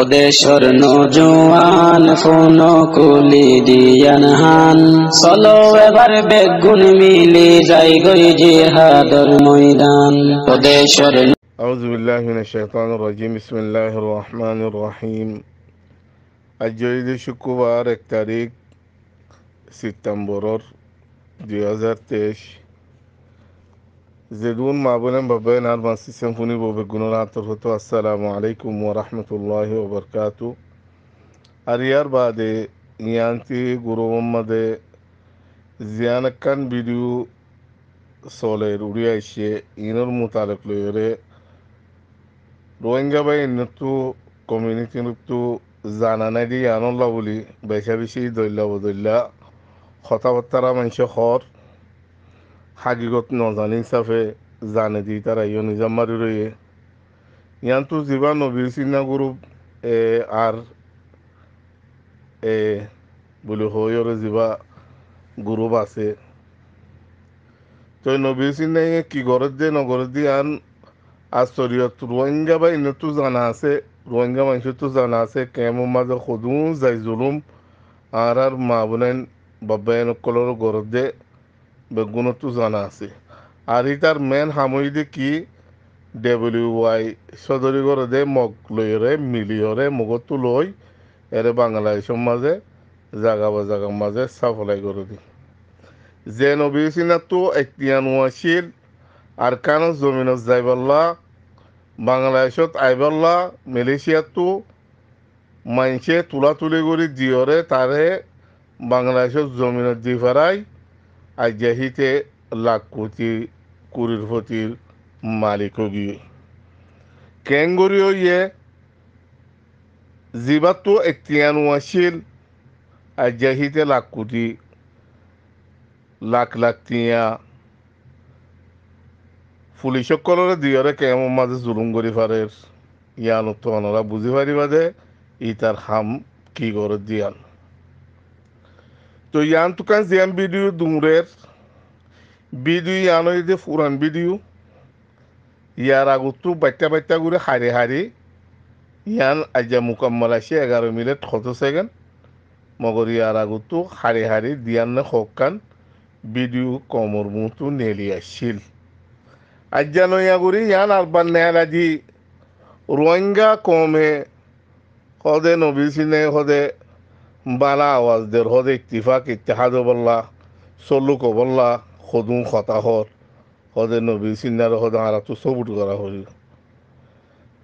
স্বদেশর নজুয়ান phone কুলি দিয়ান হান চলো এবার বেগুন মিলি যাই গই জিহাদর ময়দান স্বদেশর أعوذ بالله من الشيطان الرجيم بسم الله الرحمن الرحيم الجلد شكوبار التاريخ سبتمبر 2023 زيدون معبولين بابين أربع سيسيمفوني بوبقنون عطرهتو السلام عليكم ورحمة الله وبركاته أريار بعد نيانتي قروم مدى زيانة كان فيديو سولير وريايشي إنر متعلق ليري রোহিঙ্গা বাই ইন্নতু কমিউনিটি রূপতু জানা নাই দি আনল্লা বলি বেশা বেশি দৈল্যা বদৈল্যা কথাবার্তারা মানুষের হর হাকিগত নজানি হিচাপে জানে দি তারা ইয় নিজাম মারি রয়ে ইয়ানতো যিবা নবীর চিন্না গ্রুপ এ আর এ বলে হয়ে যিবা গ্রুপ আছে তো নবীর চিন্নাই কি গরত দিয়ে নগরত দিয়ে আন আশ্চর্য রোহিঙ্গা বা ইনতো জানা আছে রোহিঙ্গা মানুষের তো জানা আছে কেমন মাঝে সদু যাই জুলুম আর আর মা বোনাইন বাবাইন সকলের গরত দিয়ে বেগুণতো জানা আছে আর ই তার মেন সাময়িক কি ডব্লিউ ৱাই চৌধুৰীগড় দে মগ লৈৰে মিলিয়ৰে মগতো লৈ এৰে বাংলাদেশৰ মাজে জাগা বা জাগাৰ মাজে সাফলাই করে দি যে নবী চিনাতো একটিয়া নোয়াছিল আর কান জমিনত যাই বাংলাদেশত আই পাৰলা মালয়েছিয়াতো মানুহে তোলা তুলি কৰি দিয়ৰে তাৰে বাংলাদেশত জমিনত দি পেলাই আর জাহিতে লাখপতি কুড়িরপতির মালিক গিয়ে কেঙ্গুরিও ইয়ে জীবাতো একটিয়ানো আছিল আর লাখ কোটি লাখ লাখ টিয়া পুলিশ কলরে দিয়রে কেম মাঝে জুলুম করি পারে ইয়ান উত্তমানরা বুঝি পারিবা যে ই তার হাম কি করে দিয়াল তো ইয়ান তুকান জিয়ান ভিডিও বিডিও ইয়ান ওই যে ফুরান বিডিও ইয়ার আগতো বাইটা বাইটা করে হারে হারে ইয়ান আজা মোকাম্মল আছে এগারো মিনিট কত সেকেন্ড মগর ইয়ার আগতো হারে হারে দিয়ান না হকান বিডিও কমর মতো নেলি আসছিল আজ্জা নয়া করে ইয়ান আরবার নেয়াল আজি রোহিঙ্গা কমে হদে নবী সিনে হদে বালা আওয়াজ দের হদ ইতিফাক ইতিহাদ বল্লা চলুক বল্লা সদু খতাহর হদে নবী সিন্নার হদ আরাতো সবুট করা হল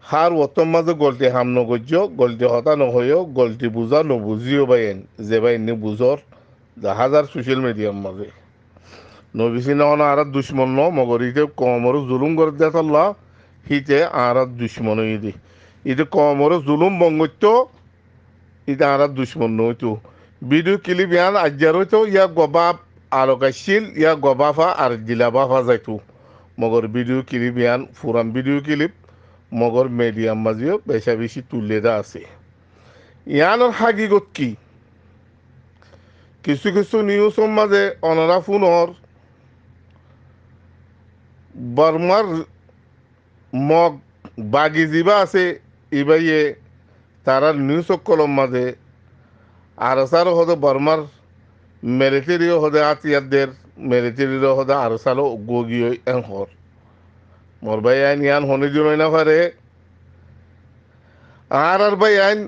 হার অতম মাঝে গলতি হাম নগজ্য গলতি হতা নহয় গলতি বুঝা নবুঝিও বাইন যে বাইনি বুঝর হাজার সোশ্যাল মিডিয়ার মাঝে নবী সিনহন আর দুশ্মন ন ইতে কমর জুলুম করে দেয় হিতে আর দুশ্মন ইদি ইতে কমর জুলুম বঙ্গত্য idara dushman noito bidu kilib yan ajaroto ya goba arokashil ya goba fa arjila ba fa zaitu মগর ভিডিও ক্লিপ ইয়ান ফুরান ভিডিও ক্লিপ মগর মিডিয়াম মাঝিও বেশা বেশি তুলে দা আছে ইয়ানোর হাকিগত কি কিছু কিছু নিউজর মাঝে অনরা ফোনর বার্মার মগ বাগিজিবা আছে ইবাইয়ে তারা নিউজ কলম মাঝে আর এস আরও হতে বর্মার মেরিটেরিও হতে আতিয়ারদের মেরিটেরিও হতে আর এস আরও গিয়ে এন হর মোর ভাই আইন ইয়ান হনে জুড়ে না পারে আর আর ভাই আইন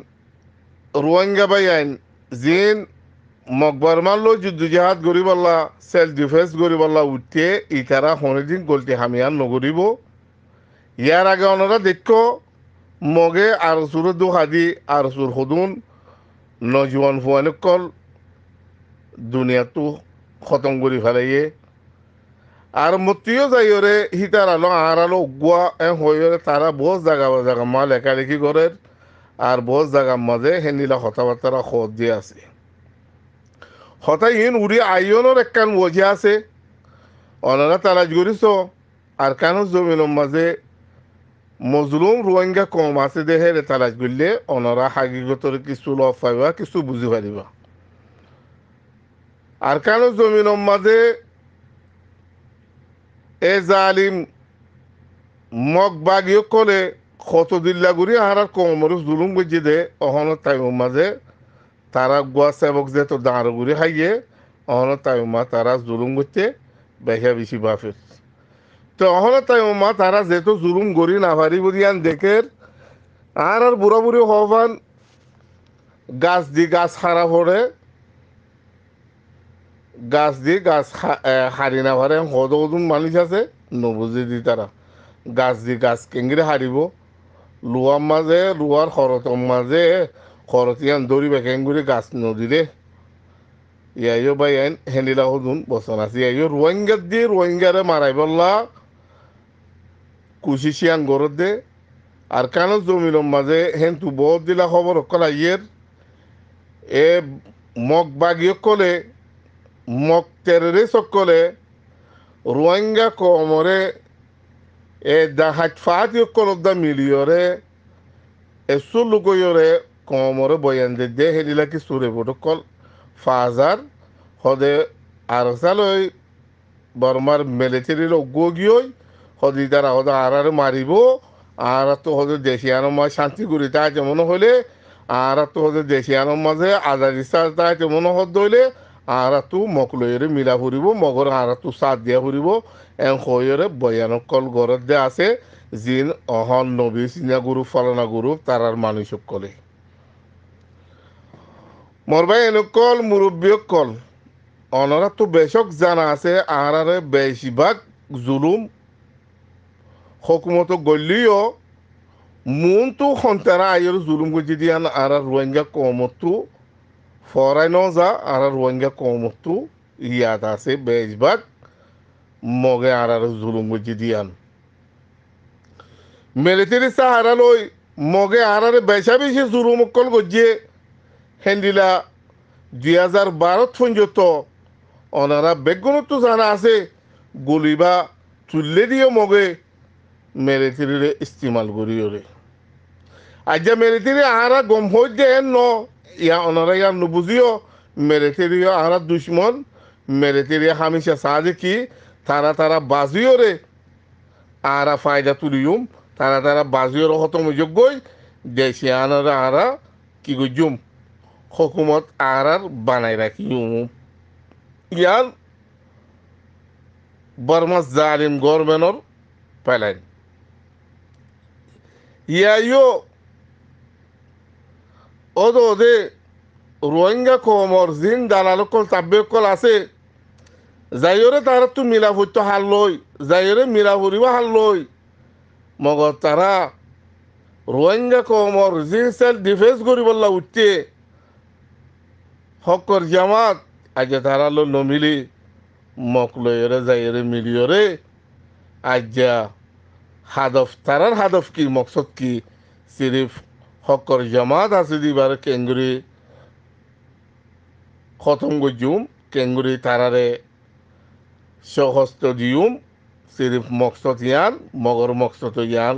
রোহিঙ্গা ভাই আইন জিন মকবরমার লো যুদ্ধ গড়ি গরিবাল্লা সেলফ ডিফেন্স গরিবাল্লা উঠতে ইতারা দিন গলতি হামিয়ান নগরিব ইয়ার আগে অনরা দেখো মগে আর সুর দুহাদি আর সুর হুদুন নজওয়ান ফুয়ানকল দুনিয়াটো খতম করে ফেলাইয়ে আর মতিও যাইরে হিতার আলো আর আলো গুয়া হয়ে তারা বহু জায়গা জায়গা মা লেখালেখি করে আর বহুত জায়গার মাঝে হেনিলা হতাবার্তারা খত দিয়ে আছে হতাইহীন উড়ি আইনের একখান ওজে আছে অনারা তালাজ করিস আর কানো জমিনের মাঝে মজলুম রোহিঙ্গা কম আছে দেহে রেতারাজ করলে অনরা হাগিগতর কিছু লফ পাইবা কিছু বুঝি পারিবা আর কেন জমিন মাঝে এ জালিম মগ বাগিও কলে কত আর আহারার কমরে জুলুম বুঝি দে অহন টাইমের মাঝে তারা গোয়া সেবক যে তো দাঁড়গুড়ি হাইয়ে অহন মা তারা জুলুম করতে বেহা বেশি বাফের তো তাই মা তারা যেহেতু জুলুম গড়ি না ভারি বুড়িয়ান দেখের আর আর বুড়া বুড়ি হবান গাছ দি গাছ হারা পড়ে গাছ দি গাছ হারি না পারে হদ হদুন মানুষ আছে নবুঝে দি তারা গাছ দি গাছ কেঙ্গিরে হারিব লুয়ার মাঝে লুয়ার খরতর মাঝে খরতিয়ান দৌড়িবে কেঙ্গুরি গাছ নদীরে ইয়াইও বা ইয়াইন হেনিলা হদুন বসন আছে ইয়াইও রোহিঙ্গার দিয়ে রোহিঙ্গারে মারাইবল্লা কুশিশিয়াং গরদে আর কানো জমির মাঝে তু বহুত দিলা খবর অকল আইয়ের এ মগ বাগিয়কলে মগ টেরেরিস অকলে রোহিঙ্গা কমরে এ দাহাজ ফাহাতিয়কল সকল দা মিলিয়রে এ সুলুকয়রে কমরে বয়ান দে দে হেলিলা কি সুরে কল ফাজার হদে আরসালই বর্মার মিলিটারির অগ্যোগী সদি হদ আর আর মারিব আর তো হদ দেশি আনোর মাঝে শান্তি করি তাই যেমন হলে আর তো হদ দেশি আনোর মাঝে আজাদি সার তাই যেমন হদ হইলে আর তো মকলৈরে মিলা ফুরিব মগর আর তো সাত দিয়া ফুরিব এন বয়ানক বয়ানকল ঘরত দে আছে জিন অহন নবী চিনা গ্রুপ ফলানা গ্রুপ তারার মানুষ সকলে মরবাই এনেকল কল অনরা তো বেশক জানা আছে আর বেশিরভাগ জুলুম হকুমত গলিও মুনতো সন্তারা আয়ের জুলুম গুজি দিয়ান আর রোহিঙ্গা কমতো ফৰাই নজা আর রোহিঙ্গা কমতো ইয়াত আছে বেশবাগ মগে আৰু জুলুম গুজি আন মিলিটারি সাহারা লই মগে আর বেশা বেশি জুলুম অকল গজিয়ে হেন্দিলা দুই হাজার বারোত পর্যন্ত ওনারা বেগুনত্ব জানা আছে গলিবা তুললে দিয়ে মগে মেরেতিরে ইস্তেমাল করি ওরে আজ মেরেতিরে আহারা গম হই যে হেন ইয়া অনারা ইয়া নুবুঝিও মেরেতিরে আহারা দুশ্মন মেরেতিরে হামিশা সাহায্য কি তারা তারা বাজিও রে আহারা ফায়দা তুলিউম তারা তারা বাজিও হতম যোগ্যই দেশে আনার আহারা কি গুজুম হকুমত আহার বানাই রাখি ইয়ার বর্মা জালিম গরমেনর পেলাই yayo ওদে রোহিঙ্গা কোমর জিন দালাল কল তাব্বে কল আছে যাইরে তারা তো মিলা ভুত হাল লই যাইরে মিলা ভরিব হাল লই মগর তারা রোহিঙ্গা কোমর জিন সেল ডিফেন্স করিবল্লা উঠতে হকর জামাত আজ তারা লো নমিলি মক লইরে যাইরে মিলিয়রে আজ্ঞা হাদফ তারার হাদফ কি মকসদ কি সিরিফ হকর জামাত আছে দিবার কেঙ্গুরি খতঙ্গ জুম কেঙ্গুরি তারারে সহস্ত জিউম সিরিফ মকসদ ইয়ান মগর মকসদ ইয়ান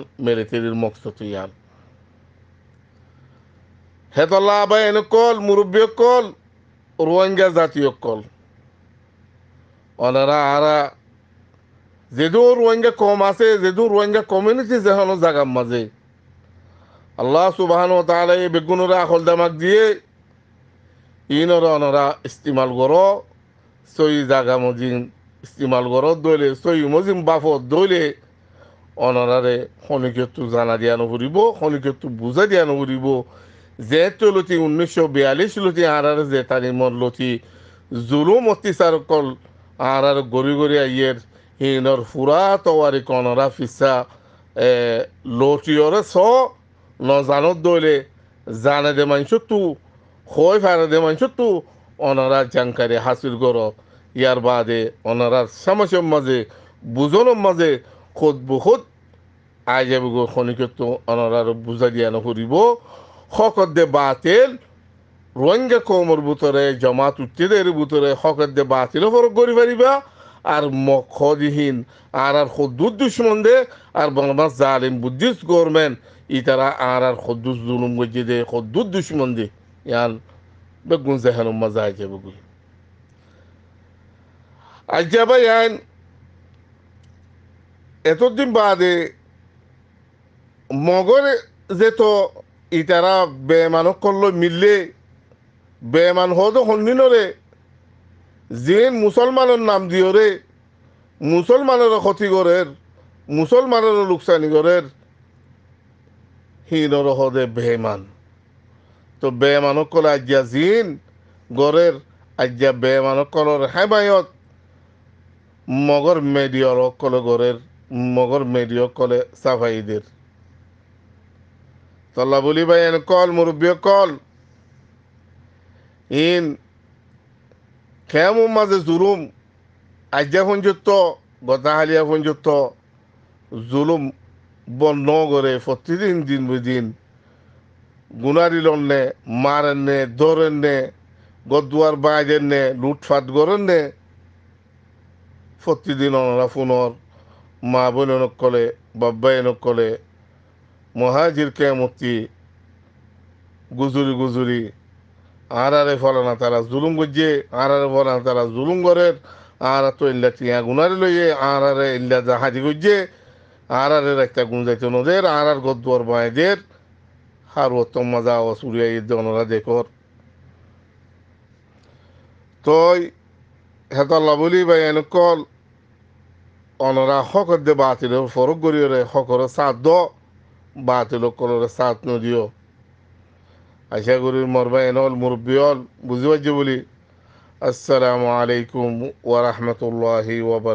তেরির মকসদ ইয়ান হেতলা আবাই কল মুরব্বী কল রোহিঙ্গা জাতীয় কল অনারা আরা যেদু রোহিঙ্গা কম আছে যেদু রোহিঙ্গা কমিউনিটি যেহানো জাগার মাঝে আল্লাহ সুবাহান তাহলে এই বেগুনরা আখল দামাক দিয়ে ইনর অনরা ইস্তিমাল গর সই জাগা মজিন ইস্তিমাল গর দইলে সই মজিম বাফত দইলে অনরারে খনিকেতু জানা দিয়া নঘুরিব খনিকেতু বুঝা দিয়া নঘুরিব যে লতি উনিশশো বিয়াল্লিশ লতি আহারারে যে তারিমর লতি জুলুম অত্যাচার কল আহারার গড়ি গড়ি আইয়ের ইনর ফুরা তোয়ারি কনরা ফিসা লোটিওরে স ন জানত দৈলে জানে দে মানুষ তু হয় ফারে দে মানুষ তু অনারা জানকারে হাসিল গর ইয়ার বাদে অনারা সমস্যার মাঝে বুঝনের মাঝে খুদ বহুত আই যাবি গো খনিক তো অনারা বুঝা দিয়া নকরিব শকত দে বাতিল রোহিঙ্গা কমর বুতরে জমাত উত্তেদের বুতরে শকত দে বাতিল ফরক করি পারিবা আর মখদিহীন আর আর হদ্দুর দুশ্মন দে আর বাংলাদেশ জালিম বুদ্ধিস্ট গভর্নমেন্ট ইতারা আর আর হদ্দুর জুলুম গজি দে হদ্দুর দুশ্মন দে ইয়ান বেগুন জাহান মজা আছে বেগুন আজ্ঞা ভাই আইন এতদিন বাদে মগর যে যেত ইতারা বেমানক করলো মিললে বেমান হতো সন্ধিনরে জিন মুসলমানের নাম দিও রে মুসলমানের ক্ষতি করের মুসলমানের লোকসানি করের হিনর হদে বেমান তো বেমানক কলে আজ্ঞা জিন গড়ের আজ্ঞা বেমানক কলর হেমায়ত মগর মেডিয়র কলে গড়ের মগর মেডিয় কলে সাফাইদের তল্লা বলি ভাই কল মুরব্বী কল ইন কেয়ামর মাঝে জুলুম আজ্ঞা সংযুক্ত গতাহালিয়া সংযুক্ত জুলুম বন্ধ করে প্রতিদিন দিন দিন গুণারি লন্নে মারেন নে ধরেন নে গদুয়ার বাইরের নে লুটফাট করেন নে প্রতিদিন অনরা পুনর মা বোন নকলে এনক নকলে মহাজির কেমতি গুজুরি গুজুরি আর আরে ফলে না তারা জুলুম করছে আর আরে ফলে না তারা জুলুম করে আর তো ইল্লা টিয়া গুনারে লইয়ে আর আরে ইল্লা জাহাজি করছে আর আরে একটা গুণ যাইতে নদের আর আর গদ্দুয়ার বাঁয়েদের আর ওত্তম মজা ও সুরিয়া ঈদ ওনারা দেখর তই হেতাল্লা বলি ভাই কল অনরা হকর দে বাতিল ফরক গরিয়রে হকর সাত দ বাতিল কলরে সাত নদীয় أشاغوري مربين والمربيون بزوجولي السلام عليكم ورحمة الله وبركاته